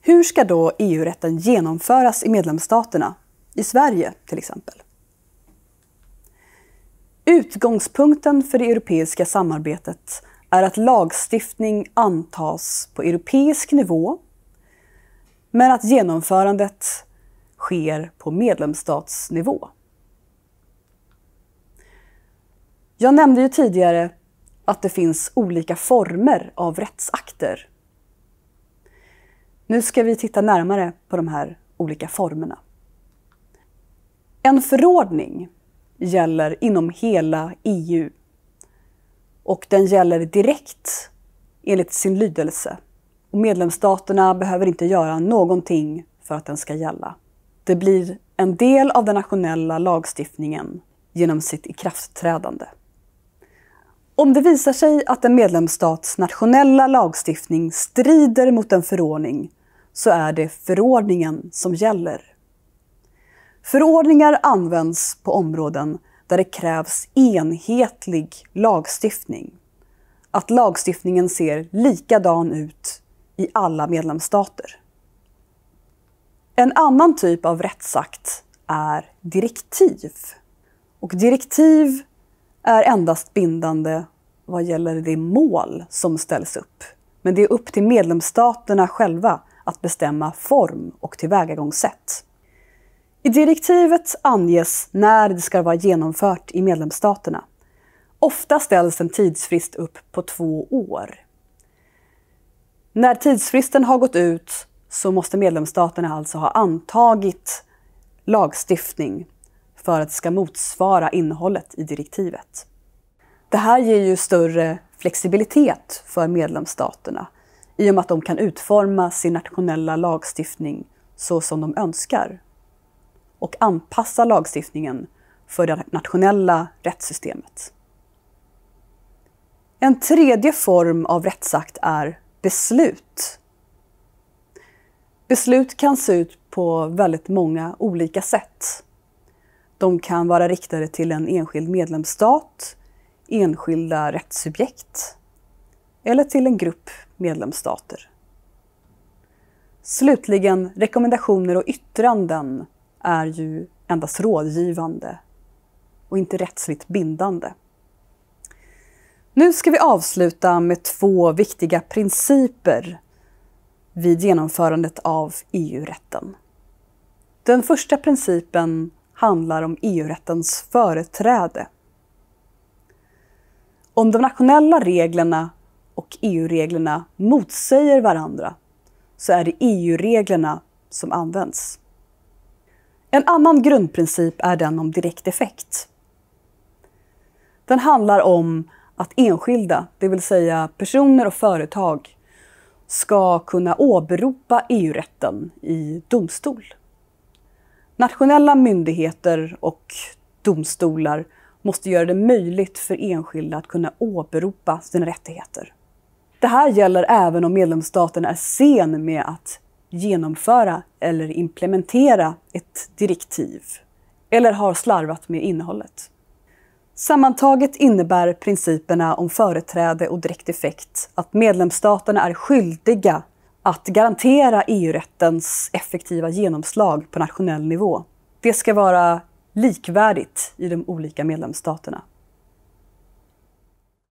Hur ska då EU-rätten genomföras i medlemsstaterna, i Sverige till exempel? Utgångspunkten för det europeiska samarbetet är att lagstiftning antas på europeisk nivå, men att genomförandet sker på medlemsstatsnivå. Jag nämnde ju tidigare att det finns olika former av rättsakter. Nu ska vi titta närmare på de här olika formerna. En förordning gäller inom hela EU och den gäller direkt enligt sin lydelse. Och medlemsstaterna behöver inte göra någonting för att den ska gälla. Det blir en del av den nationella lagstiftningen genom sitt ikraftträdande. Om det visar sig att en medlemsstats nationella lagstiftning strider mot en förordning så är det förordningen som gäller. Förordningar används på områden där det krävs enhetlig lagstiftning. Att lagstiftningen ser likadan ut i alla medlemsstater. En annan typ av rättsakt är direktiv. Och direktiv är endast bindande vad gäller det mål som ställs upp. Men det är upp till medlemsstaterna själva att bestämma form och tillvägagångssätt. I direktivet anges när det ska vara genomfört i medlemsstaterna. Ofta ställs en tidsfrist upp på två år. När tidsfristen har gått ut så måste medlemsstaterna alltså ha antagit lagstiftning för att det ska motsvara innehållet i direktivet. Det här ger ju större flexibilitet för medlemsstaterna i och med att de kan utforma sin nationella lagstiftning så som de önskar och anpassa lagstiftningen för det nationella rättssystemet. En tredje form av rättsakt är beslut. Beslut kan se ut på väldigt många olika sätt. De kan vara riktade till en enskild medlemsstat enskilda rättssubjekt eller till en grupp medlemsstater. Slutligen, rekommendationer och yttranden är ju endast rådgivande och inte rättsligt bindande. Nu ska vi avsluta med två viktiga principer vid genomförandet av EU-rätten. Den första principen handlar om EU-rättens företräde. Om de nationella reglerna och EU-reglerna motsäger varandra så är det EU-reglerna som används. En annan grundprincip är den om direkt effekt. Den handlar om att enskilda, det vill säga personer och företag, ska kunna åberopa EU-rätten i domstol. Nationella myndigheter och domstolar måste göra det möjligt för enskilda att kunna åberopa sina rättigheter. Det här gäller även om medlemsstaten är sen med att genomföra eller implementera ett direktiv eller har slarvat med innehållet. Sammantaget innebär principerna om företräde och direkt effekt att medlemsstaterna är skyldiga att garantera EU-rättens effektiva genomslag på nationell nivå. Det ska vara likvärdigt i de olika medlemsstaterna.